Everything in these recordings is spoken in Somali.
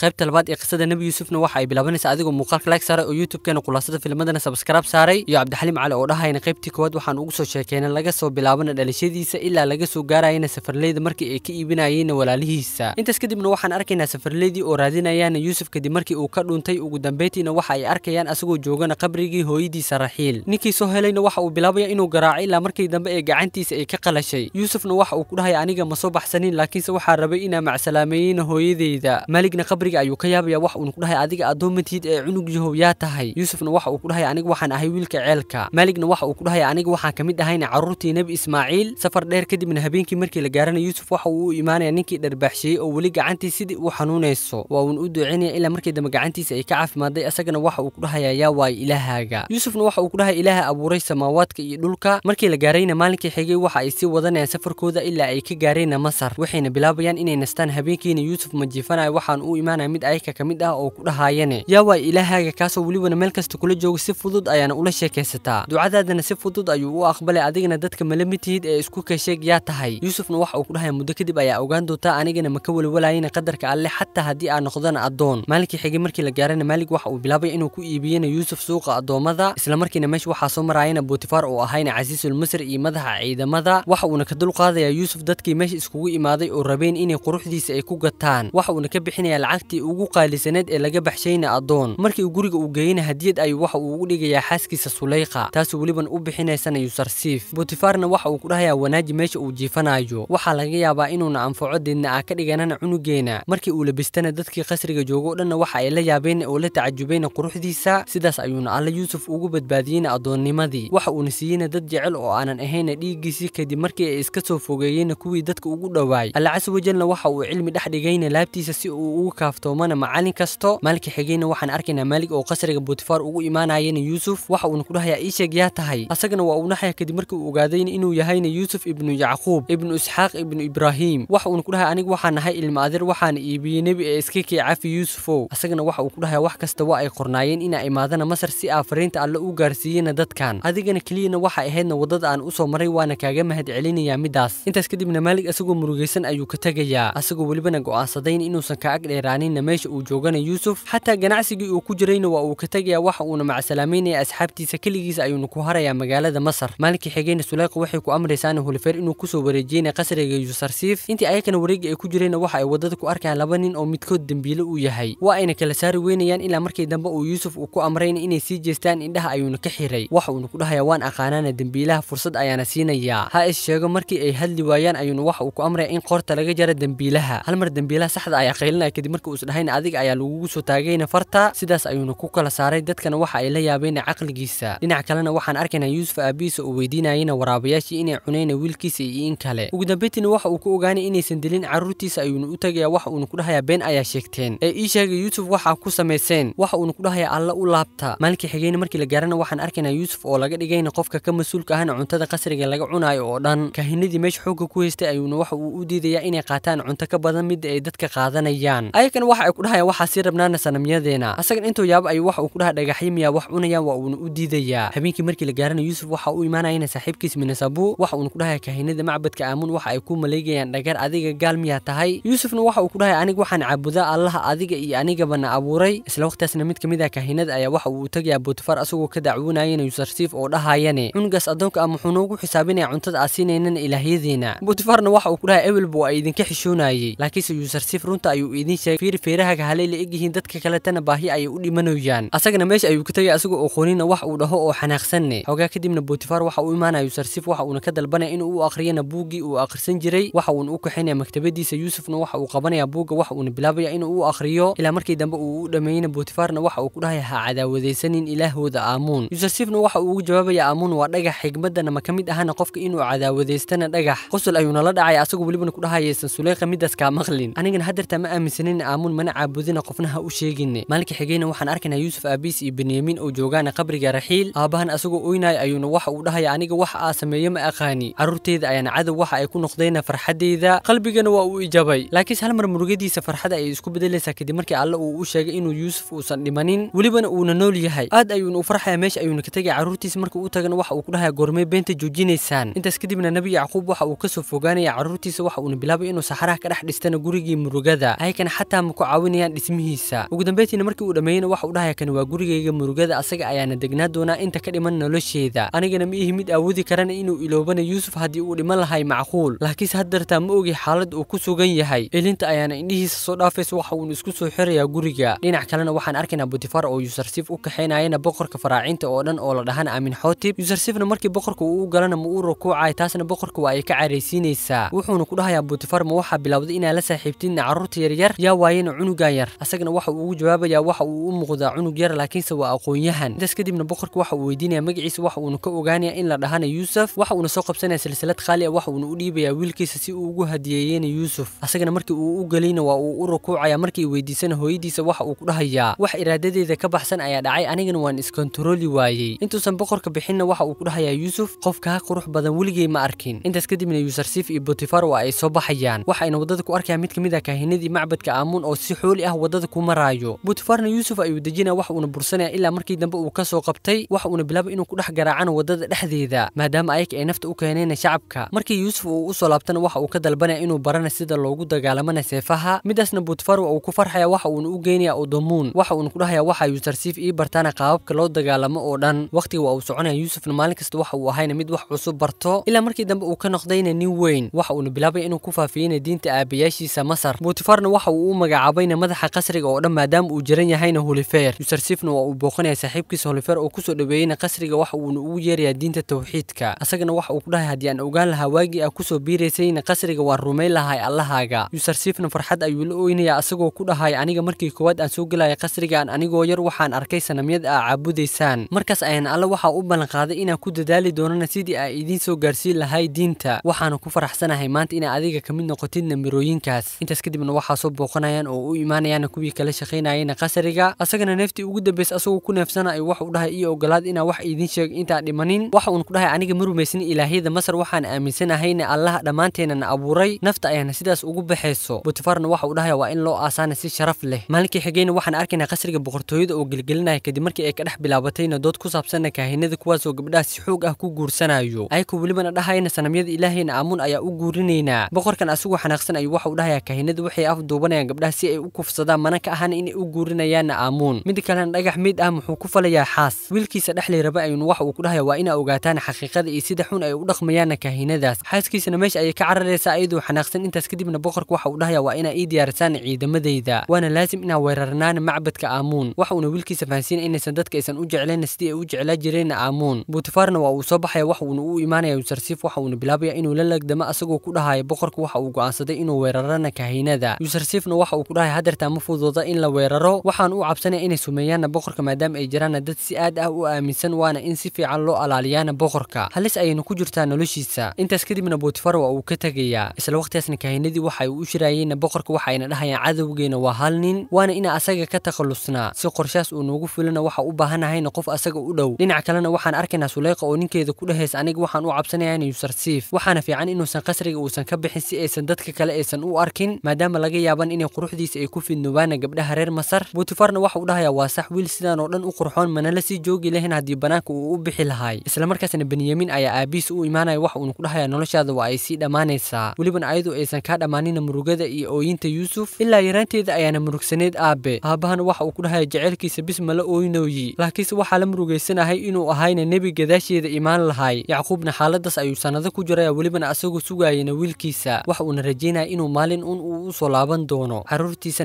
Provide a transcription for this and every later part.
qaybta labaad ee qisada nebi yuusufna waxa ay bilaabanaysaa adigoo muuqaalka like saaray oo youtubkeena khulaasada filmadana sabskraib saaray iyo cabdixaliim cali oo dhahayna qaybtii koowaad waxaan ugu soo sheekeynay laga soo bilaabana dhalashadiisa ilaa laga soo gaarayana safarleyda markii ay ka iibinayeenna walaalihiisa intaas kadibna waxaan arkaynaa safarleydii oo raadinayaana yuusuf kadib markii uu ka dhuntay ugu dambeyntiina waxa ay arkayaan asagoo joogana qabrigii hooyadiisa raxiil ninkii soo helayna waxa uu bilaabaya inuu garaaco ilaa markii dambe ee gacantiisa ay ka qalashay yuusufna waxa uu ku dhahay aniga ma soo baxsanin laakiinse waxaa rabay inaa macsalaameeyeyna hooyadeyda maligna qabri beriga ayuu ka yaabaya wax ku dhahay adiga addoomatid ee cunug yahow yaa tahay yuusufna waxa uu ku dhahay aniga waxaan ahay wiilka ceelka maaligna waxa uu kudhahay aniga waxaan ka mid ahayna carruurtii nebi ismaaciil safar dheer kadibna habeenkii markii la gaarana yuusuf waxa uu u imaanaya ninkii dharbaaxsheeyey oo weli gacantii sidii uu xanuunayso waa uun u duucaynaya ilaa markii dambe gacantiisa ay ka caafimaaday asagana waxa uu kudhahayaa yaa waay ilaahaaga yuusufna waxa uu ku dhahay ilaaha abuuray samaawaadka iyo dhulka markii la gaarayna maalinkii xigay waxa ay sii wadanayaan safarkooda ilaa ay ka gaareenna masar waxayna bilaabayaan inay nastaan habeenkiina yuusuf majiifanayo waxaan u imaan ahaana mid ayka ka mid ah oo ku dhahaayane yaa waa ilaahaaga kaasoo welibana meel kasta kula jooga si fudud ayaana ula sheekaysataa ducadaadana si fudud ayuu u aqbalay adigana dadka malami tihid ee isku kasheeg yaa tahay yuusufna waxa uu ku dhahaya muddo kadib ayaa ogaan doontaa anigana maka welwalayana qadarka alleh xataa haddii aa noqdana addoon maalinkii xigay markii la gaarana maalig waxa uu bilaabay inuu ku iibiyana yuusuf suuqa addoommada islamarkiina meesha waxaa soo maraayana buutifaar oo ahayna casiisul masr iyo madaxa ciidamada waxa uuna ka dulqaadayaa yuusuf dadkii meesha iskugu imaaday oo rabeen inay quruxdiisa ay ku gataan waxa uuna ka bixinayaa lacag lacagtii ugu qaalisaneed ee laga baxshayna addoon markii guriga uu geeyana hadiyad ayuu waxa uu ugu dhigayaa xaaskiisa suleyqa taasuu weliban u bixinaysanayu sarsiif butifarna waxa uu ku dhahayaa wanaaji meesha uu jiifanayo waxaa laga yaabaa inuuna anfaco deedna aa ka dhiganana cunugeena markii uu labistana dadkii qasriga joogo o dhanna waxa ay la yaabeen oo la tacajubayna quruxdiisa sidaas ayuuna alle yuusuf ugu badbaadiyeyna addoonnimadii waxa uuna siiyeyna dad jecel oo aanan ahayna dhiiggiisii kadib markii ay iska soo fogeeyeyna kuwii dadka ugu dhowaay allaca suwajalna waxa uu cilmi dhex dhigayna laabtiisa si uu ugu kaaf aftoomana macalin kasto maalinka xigeenna waxaan arkaynaa maalig oo qasriga buutifaar ugu imaanayana yuusuf waxa uuna ku dhahayaa ii sheeg yaa tahay asagana waa uu naxaya kadib markii uu ogaadayna inuu yahayna yuusuf ibnu yacquub ibnu isxaaq ibnu ibraahiim waxa uuna ku dhahay aniga waxaan nahay ilma adeer waxaana iibiyey nebi ee iska kii cafi yuusufow asagana waxa uu ku dhahayaa wax kasta waa ay qornaayeen inaa imaadana masar si aa fariinta alle u gaarsiiyena dadkan adigana keliyana waxa ahaydna waddada aan u soo maray waana kaaga mahad celinayaa middaas intaas kadibna maalig asagoo murugaysan ayuu ka tegayaa asagoo welibana go'aansadayna inuusan ka ag dheeraanin imaaninna meesha uu joogana yuusuf xataa ganacsigii uu ku jirayna waa uu ka tegayaa waxa uuna macsalaamaynaya asxaabtiisa keligiisa ayuuna ku harayaa magaalada masar maalinkii xigeyna suleyqa waxay ku amraysaana hulifeer inuu kusoo wareejiyeyna qasriga yuusarsiif intii ayagana wareegga ay ku jirayna waxa ay waddada ku arkayaan laba nin oo midkood dembiile uu yahay waa ayna kala saari weynayaan ilaa markii dambe uu yuusuf uu ku amrayna inay sii jeestaan indhaha ayuuna ka xiray waxa uuna ku dhahaya waan aqaanaana dembiilaha fursad ayaana siinayaa ha is sheego markii ay hadli waayaan ayuuna waxa uu ku amraya in qoorta laga jara dembiilaha hal mar dembiilaha saxda ayaa qaylinaya kadib markii isdhahayn adiga ayaa lagugu soo taagayna farta sidaas ayuuna ku kala saaray dadkana waxa ay la yaabeyna caqligiisa dhinac kalena waxaan arkaynaa yuusuf aabihiisa oo weydiinayana waraabayaashii inay cunayna wiilkiisa iyo in kale ugu dambeyntiina waxa uu ku ogaanay inaysan dilin carruurtiisa ayuuna u tagayaa waxa uuna ku dhahayaa been ayaa sheegteen ee ii sheegay yuusuf waxaa ku samayseen waxa uuna ku dhahayaa alla u laabta maalinkii xigeena markii la gaarana waxaan arkaynaa yuusuf oo laga dhigayna qofka ka mas-uulka ahna cuntada qasriga laga cunaayo oo dhan kahinadii meesha xoogga ku haystay ayuuna waxa uu u diidayaa inay qaataan cunto ka badan midda ay dadka qaadanayaan laakiin waxa ay ku dhahayaan waxaa sii rabnaana sanamyadeena asagan intuu yaabo ayuu waxa uu ku dhaha dhagaxyo miyaa wax cunayaan waa uuna u diidayaa habeenkii markii la gaarana yuusuf waxa u imaanayana inay saaxiibkiis minasabu waxa uuna ku dhahaya kahinada macbadka aamuun waxa ay ku maleegayaan dhagar adiga gaal miyaa tahay yuusufna waxa uu ku dhahay aniga waxaan caabudaa allaha adiga iyo anigabana abuuray isla waqtigaasna mid kamid ah kahinada ayaa waxa uu tegayaa bootifar asagoo ka dacwoonayana yuusarsiif oo dhahayane cunugaas addoonka ah muxuu noogu xisaabinaya cuntada aa siinaynana ilaahyadeena bootifarna waxa uu ku dhahay ebelbu waa idinka xishoonayey laakiinse yuusarsiif runta ayuu idin sheegay fiir feerahaga halay la egyihiin dadka kaletana baahi ayay u dhimanayaan asagana meesha ayuu ka tagay asagoo oo wax uu dhaho oo xanaaqsanne hoogaa kadibna botifar waxa uu imaanayo yuusarsiif waxa uuna ka dalbanaya inuu u akhriyana buuggii uu akhrisan jiray waxa uuna u kaxaynaya maktabadiisa yuusufna waxa uu qabanaya buugga waxa uuna bilaabaya inuu u akhriyo ilaa markii dambe uu u dhammeeyena bootifaarna waxa uu ku dhahaya ha cadaawadaysanin ilaahooda aamuun yuusarsiifna waxa uu ugu jawaabaya aamuun waa dhagax xigmadana ma ka mid ahana qofka inuu cadaawadeystana dhagax qosol ayuuna la dhacay asagoo welibana ku dhahayaysan suleyqa midaas maqlin anigana hadeerta ma aaminsanin aamun mana caabudina qofna ha u sheegine maalinka xigeyna waxaan arkaynaa yuusuf aabiis iyo benyamin oo joogaana qabriga raxiil aabahan asagoo oynaaya ayuuna waxa uu dhahaya aniga wax aa sameeyo ma aqaani carruurteeda ayaana cadow waxa ay ku noqdayna farxaddeeda qalbigana waa uu ijabay laakiinse hal mar murugadiisa farxadda ayay isku bedelaysaa kadib markii alle uu u sheegay inuu yuusuf uusan dhimanin welibana uuna nool yahay aad ayuuna u farxaya meesha ayuuna ka tegaya carruurtiisa marka u tagana waxa uu ku dhahaya goormee beenta joojinaysaan intaas kadibna nebi yacquub waxa uu ka soo fogaanaya carruurtiisa waxa uuna bilaabay inuu saxaraha ka dhex dhistana gurigii murugada ayakana xataa ma ku caawinayaan dhismihiisa ugu dambeyntiina markii uu dhammeeyena waxa u dhahaya kan waa gurigayga murugada asaga ayaana degnaa doonaa inta ka dhiman nolosheeda anigana ma ihi mid awoodi karana inuu iloobana yuusuf haddii uu dhiman lahay macquul laakiinse haddartaa ma ogi xaalad uu ku sugan yahay ilinta ayaana indhihiisa soo dhaafaysa waxa uuna isku soo xirayaa guriga dhinac kalena waxaan arkaynaa butifar oo yuusarsiif u kaxaynayana boqorka faraacinta oo dhan oo la dhahan aamin xootib yuusarsiifna markii boqorka uu u galana ma uu rukuucay taasna boqorka waa ay ka caraysiinaysaa wuxuuna ku dhahayaa butifaar ma waxaa bilowday inaa la saaxiibtiin carruurta yaryar yaa waay lahaayeen cunugan yar asagana waxa uu ugu jawaabayaa waxa uu u muuqdaa cunug yar laakiinse waa aqoonyahan intaas kadibna boqorka waxa uu weydiinaya magaciisa waxa uuna ka ogaanayaa in la dhahana yuusuf waxa uuna soo qabsanayaa silsilad khaali ah waxa uuna u dhiibayaa wiilkiisa si uu ugu hadiyeeyeyna yuusuf asagana markii uu u gelayna waa uu u rukuucaya markii weydiisana hooyadiisa waxa uu ku dhahayaa wax iraadadeeda ka baxsan ayaa dhacay anigana waan iskontarooli waayey intuusan boqorka bixinna waxa uu ku dhahayaa yuusuf qof kaa qurux badan weligay ma arkin intaas kadibna yuusarsiif iyo botifar waa ay soo baxayaan waxa ayna waddada ku arkayaan mid ka mid ah kaahinadii macbadka aamuun oo si xooli ah waddada ku maraayo butifarna yuusuf ayuu dejina wax uuna bursanaya ilaa markii dambe uu ka soo qabtay wax uuna bilaaba inuu ku dhex garaacana waddada dhexdeeda maadaama ayaga ay nafta u keeneena shacabka markii yuusuf uu u soo laabtana waxa uu ka dalbanaya inuu barana sida loogu dagaalamana seefaha midaasna butfar waa uu ku farxaya waxa uuna u geynaya odomuun waxa uuna ku dhahaya waxa yuusarsiif ii bartaana qaababka loo dagaalamo oo dhan wakhtiga waa uu soconaya yuusufna maalin kasta waxa uu ahayna mid wax cusub barto ilaa markii dambe uu ka noqdayna nin weyn waxa uuna bilaabaya inuu ku faafiyeyna diinta aabayaashiisa masar butfarna waxa uu u maga isaga madaxa qasriga oo dhan maadaama uu jiran yahayna hulifeer yusarsifna waa uu booqanaya saaxiibkiisa hulifeer oo kusoo dhaweeyeyna qasriga waxa uuna ugu yeerayaa diinta tawxiidka asagana waxa uu ku dhahay haddii aan ogaan lahaa waagii aa kusoo biiraysayna qasriga waan rumayn lahay allahaaga yusarsifna farxad ayuu la oynayaa asagoo ku dhahay aniga markii koowaad aan soo gelaya qasrigaan anigoo yar waxaan arkay sanamyad aa caabudaysaan markaas ayaan alle waxaa u ballanqaaday inaan ku dadaali doonana sidii aa idiin soo gaarsiin lahay diinta waxaana ku faraxsanahay maanta inaa adiga ka mid noqotid nambarooyinkaas intaas kadibna waxaa soo booqanayaan waayaan oo u imaanayaan kuwii kala shaqaynayana qasariga asagana neeftii ugu dambeys asagoo ku neefsanay wax u dhahay iyo ogolaad inaan wax idiin sheeg intaa dhimanin waxa uun ku dhahay aniga ma rumaysin ilaahyada masar waxaan aaminsanahayna allah allaha dhammaanteenana abuuray nafta ayaana sidaas ugu baxayso butifarna waxa u dhahay waa in loo aasaana si sharaf leh maalinkii xigeyna waxaan arkaynaa qasriga boqortooyada oo gelgelinaya kadib markii ay ka dhex bilaabatayna dood ku saabsanna kaahinada kuwaasoo gabdhaha si xoog ah ku guursanayo ayakoo welibana dhahayna sanamyada ilaahayna aamuun ayaa u guurinaynaa boqorkan asagoo xanaaqsan ayuu waxa u dhahayaa kaahinada waxay afduubanayaan gabdhaha si ay u kufsadaan mana ka ahan inay u guurinayaanna aamuun mid kalena dhagax mid ah muxuu ku falayaa xaas wiilkiisa dhexlay raba aynu wax uu ku dhahaya waa inaa ogaataan xaqiiqada iyo sida xun ay u dhaqmayaanna kahinadaas xaaskiisana meesha ayay ka cararaysaa ayadoo xanaaqsan intaas kadibna boqorku waxa uu dhahaya waa inaa ii diyaarisaan ciidamadayda waana laazim inaa weerarnaan macbadka aamuun waxa uuna wiilkiisa fahansiina inaysan dadka aysan u jeclayna sidii ay u jeclaa jireenna aamuun buutifaarna waa uu soo baxaya waxa uuna u imaanaya yuusarsiif waxa uuna bilaabaya inuu la legdamo asagoo ku dhahaya boqorku waxa uu go'aansaday inuu weerarana kahinada yuusarsiifna waxa waxa uu ku dhahay hadeertaa ma fudooda in la weeraro waxaan u cabsanaya inay sumeeyaanna boqorka maadaama ay jiraanna dad si aad ah u aaminsan waana in si fiican loo alaaliyaana boqorka halis ayayna ku jirtaa noloshiisa intaas kadibna bootifar uu ka tegayaa isla waqtigaasna kahinadii waxa u shiraayeenna boqorka waxaayna dhahayaan cadowgeena waa hal nin waana inaa asaga ka takhallusnaa si qorshaas uu noogu filana waxa u baahanahayna qof asaga u dhow dhinac kalena waxaan arkaynaa suleyqa oo ninkeeda ku dhahays aniga waxaan u cabsanayaa yuusarsiif waxaana fiican inuusan qasriga uusan ka bixin si aysan dadka kale aysan u arkin maadaama laga yaaban inay qur quruxdiisa ay ku fidnoobaana gabdhaha reer masar butifarna waxa uu dhahayaa waa sax wiil sidaan oo dhan u qurxoon mana la sii joogi lahayn haddii bannaanka uu u bixi lahaay islamarkaasna benyamin ayaa aabihiis u imaanaya waxa uuna ku dhahayaa noloshaada waa ay sii dhammaanaysaa welibana ayadoo aysan kaa dhammaanina murugada iyo ooyinta yuusuf ilaa yaraanteeda ayaana murugsaneed aabe aabahana waxa uu ku dhahayaa jeceylkiisa bis mala ooynooyi laakiinse waxaa la murugaysanahay inuu ahayna nebi gadaasheeda imaan lahay yacquubna xaaladaas ayuu sannado ku jiraya welibana asagoo sugayana wiilkiisa waxa uuna rajaynaya inuu maalin un uu u soo laaban doono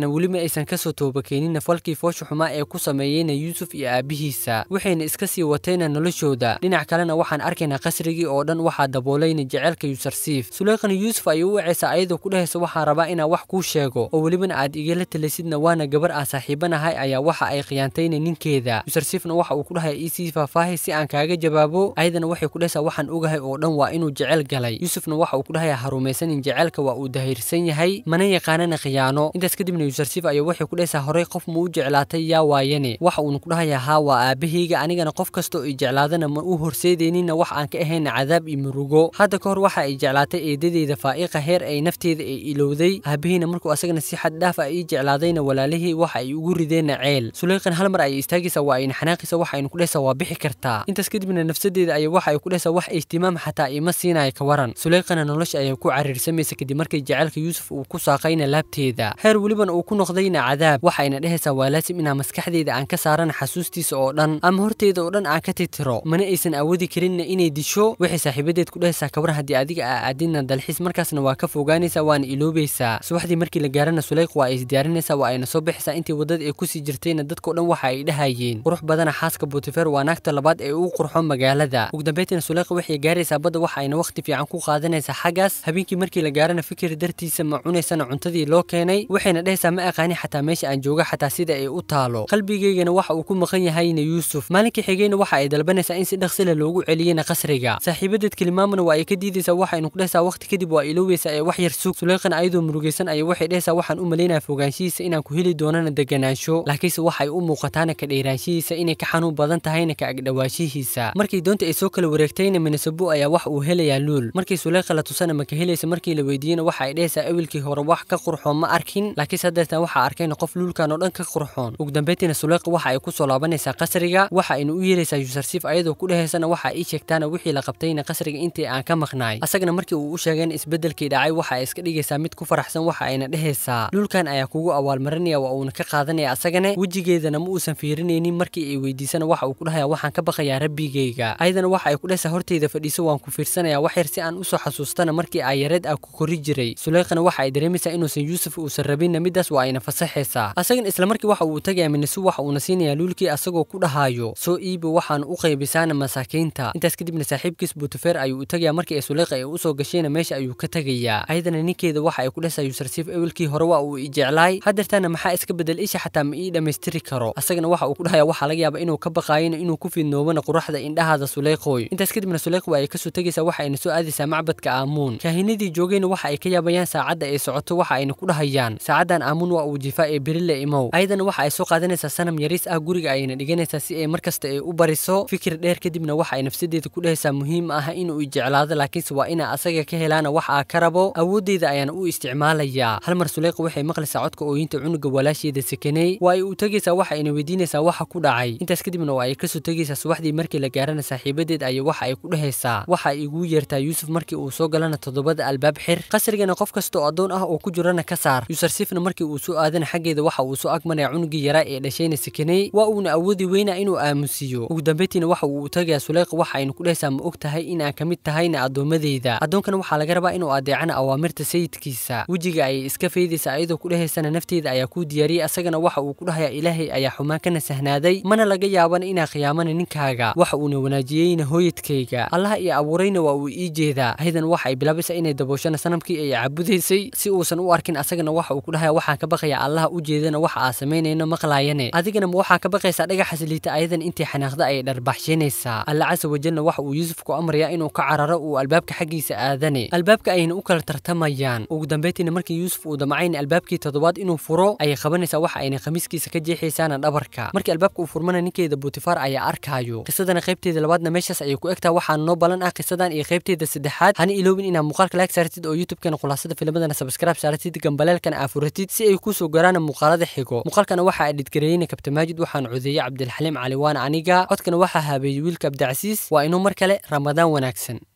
weli ma aysan kasoo toobakeenina falkii foosha xumaa ee ku sameeyeyna yuusuf iyo aabbihiisa waxayna iska sii watayna noloshooda dhinac kalena waxaan arkaynaa qasrigii oo dhan waxaa daboolayna jeceylka yuusarsiif suleyqan yuusuf ayay u wacaysa ayadoo ku dhehaysa waxaan rabaa inaan wax kuu sheego oo welibana aad igala talisidna waana gabar aan saaxiibanahay ayaa waxa ay khiyaantayna ninkeeda yuusarsiifna waxa uu ku dhahaya iisii faahfaahay si aan kaaga jawaabo ayadana waxay ku dhahaysaa waxaan ogahay oo dhan waa inuu jecel galay yuusufna waxa uu ku dhahaya ha rumaysanin jecelka waa uu dahirsan yahay mana yaqaanana khiyaano intaas kadibna yuusuf siif ayaa waxay ku dhahaysaa horey qof ma u jeclaatay yaa waayane waxa uuna ku dhahayaa haa waa aabahayga anigana qof kasta oo i jeclaadana ma u horseedeynina wax aan ka ahayna cadaab iyo murugo hadda ka hor waxa ay jeclaatay eedadeeda faa'iqa heer ay nafteeda ay ilowday aabahayna markuu asagana si xad dhaaf ah ii jeclaadayna walaalihii waxa ay ugu rideenna ceel suleyqan hal mar ayay istaagaysaa waa ayna xanaaqaysa waxa ayna ku dhehaysaa waa bixi kartaa intaas kadibna nafsadeeda ayaa waxa ay ku dhehaysaa wax ijtimaam xataa ima siinaya ka waran suleyqana nolosha ayaa ku cariirsamaysa kadib markay jeceylka yuusuf uu ku saaqayna laabteeda reer welibana uu ku noqdayna cadaab waxayna dhehaysaa waa laasim inaa maskaxdeyda aan ka saarana xasuustiisa oo dhan ama horteeda oo dhan aan ka titiro mana aysan awoodi karinna inay disho waxay saaxiibadeed ku dhehaysaa kabar haddii adiga aa ah aadinna dalxiis markaasna waa ka fogaanaysaa waana iloobaysaa subaxdii markii la gaarana suleyq waa ays diyaarinaysaa waa ayna soo baxaysaa intii waddada ee kusii jirtayna dadkao dhan waxa ay dhahayeen qurux badana xaaska buutifer waa naagta labaad ee uu qurxo magaalada ugu dambeyntiina suleyqa waxay gaaraysaa badda waxa ayna wakhti fiican ku qaadanaysaa xaggaas habeenkii markii la gaarana fikir dartiisa ma cunaysana cuntadii loo keenay waxayna dhehaysaa ma aqaani xataa meesha aan joogo xataa sida ay u taalo qalbigaygana waxa uu ku maqan yahayna yuusuf maalinka xigeyna waxa ay dalbanaysaa in si dhaqsila loogu celiyana qasriga saaxiibadeed kalimaamana waa ay ka diidaysaa waxaynu ku dhehaysaa waqti kadib waa ilooweysaa ee wax yar sug suleyqan ayadoo murugaysan ayay waxay dhehaysaa waxaan u malaynayaa fogaanshihiisa inaan ku heli doonana deganaansho laakiinse ay u muuqataana ka dheeraanshihiisa inay ka xanuun badan tahayna ka agdhawaashihiisa markii doonta ay soo kala wareegtayna minasabo ayaa wax uu helayaa luul markii suleyqa la tusana ma ka helaysa markii la weydiiyena waxa ay dhehaysaa ewilkii hore wax ka qurxo ma arkin laakiinse deertan waxaa arkayna qof luulkan oo dhan ka qurxoon ugu dambeyntiina suleeqi waxa ay ku soo laabanaysaa qasriga waxa ayna u yeeraysaa yuusarsiif ayadoo ku dhehaysan waxa ii sheegtaana wixii la qabtayna qasriga intii aan ka maqnaay asagana markii uu u sheegeen isbeddelkii dhacay waxa ay iska dhigaysaa mid ku faraxsan waxa ayna dhehaysaa luulkan ayaa kugu awaalmarinaya waa uuna ka qaadanaya asagane wejigeedana ma uusan fiirinaynin markii ay weydiisana waxa uu ku dhahaya waxaan ka baqayaa rabbigeyga ayadana waxa ay ku dhehaysaa horteyda fadhiiso waan ku fiirsanayaa wax yar si aan usoo xasuustana markii aa yareed aa ku kori jiray suleeqana waxa ay dareemaysaa inuusan yuusuf uusan rabin rabinna midaas waa ayna fasaxaysaa asagana isla markii waxa uu tegaya minasu waxa uuna siinayaa luulkii asagoo ku dhahaayo soo iibi waxaan u qaybisaana masaakiinta intaas kadibna saaxiibkiis buutufeer ayuu u tegayaa markii ay suleeqa ay usoo soo gashayna meesha ayuu ka tegayaa ayadana ninkeeda waxa ay ku dhehsaa yuusarsiif ewelkii hore waa uu ijeclaay haddeertaana maxaa iska bedel isha xataa ma ii dhammaystiri karo asagana waxa uu ku dhahaya waxaa laga yaaba inuu ka baqaayana inuu ku fidnoobana quraxda indhahaada suleeqooy intaas kadibna suleeq ay kasoo tegaysaa waxa ayna soo aadaysaa macbadka aamuun kaahinadii joogayna waxa ay ka yaabayaan saacadda ay socoto waxa ayna ku dhahayaan saacaddan aamuun waa uu jifaa ee berile imow ayadana waxa ay soo qaadanaysaa sanam yariis ah guriga ayayna dhiganaysaa si ay markasta ay u bariso fikir dheer kadibna waxa ay nafsadeeda ku dhehaysaa muhiim ah inuu jeclaado laakiinse waa inaa asaga ka helaana wax aa ka rabo awooddeeda ayaana u isticmaalayaa halmar suleyqa waxay maqlaysaa codka ooyinta cunuga walaasheeda sekeney waa ay u tegaysaa waxa ayna weydiinaysaa waxa ku dhacay intaas kadibna waa ay kasoo tegaysaa subaxdii markii la gaarana saaxiibadeed ayay waxa ay ku dhahaysaa waxa igu yeertaa yuusuf markii uu soo galana toddobada albaab xir qasrigana qof kasta oo addoon ah oo ku jirana ka saar sifna markii uu soo aadana xaggeeda waxa uu soo agmanaya cunugii yaraa ee dhashayna sakaney waa uuna awoodi weynaa inuu aamusiiyo ugu dambeyntiina waxa uu tagayaa suleyq waxa aynu ku dhehsaa ma og tahay in aan ka mid tahayna addoommadayda addoonkana waxaa laga rabaa inuu adeecana awaamirta sayidkiisa wejiga ayay iska faydaysa iyadoo ku dhehaysana nafteeda ayaa kuu diyaariyay asagana waxa uu ku dhahayaa ilaahay ayaa xumaan kana sahnaaday mana laga yaabana inaa khiyaamana ninkaaga waxa uuna wanaajiyeyna hooyadkayga allaha iyo abuurayna waa uu ii jeedaa haydan waxa ay bilaabaysaa inay dabooshana sanamkii ay cabudaysay si uusan u arkin asagana waxa uu uu ku dhahaya waxaan ka baqaya allaha u jeedana wax aa samaynayno maqlaayane adigana ma waxaa ka baqaysaa dhagaxas liita ayadan intii xanaaqda ay dharbaxshinaysaa alla casa wajalna waxa uu yuusuf ku amrayaa inuu ka cararo uu albaabka xaggiisa aadane albaabka ayna u kala tartamayaan ugu dambeyntiina markii yuusuf uu damcayna albaabkii toddobaad inuu furo ayay qabanaysaa waxa ayna khamiiskiisa ka jeexaysaana dhabarka markii albaabka uu furmana ninkeeda butifar ayaa arkaayo qisadana qaybteeda labaadna meeshaas ayay ku egtaha waxaana noo balan ah qisadan iyo qaybteeda saddexaad hana iloobin inaad muuqaalka laag saartid oo youtubekana khulaasada filmadana sabskraib saartid gambaleelkana furatid si ay soo garaan muuqaalada xigo muuqaalkana waxa edhidgareyna kabtamaajid waxaan codeeye cabdilxaliim cali waan aniga codkana waxaa haabeeyey wiilka abdicasiis waa inuu mar kale ramadaan wanaagsan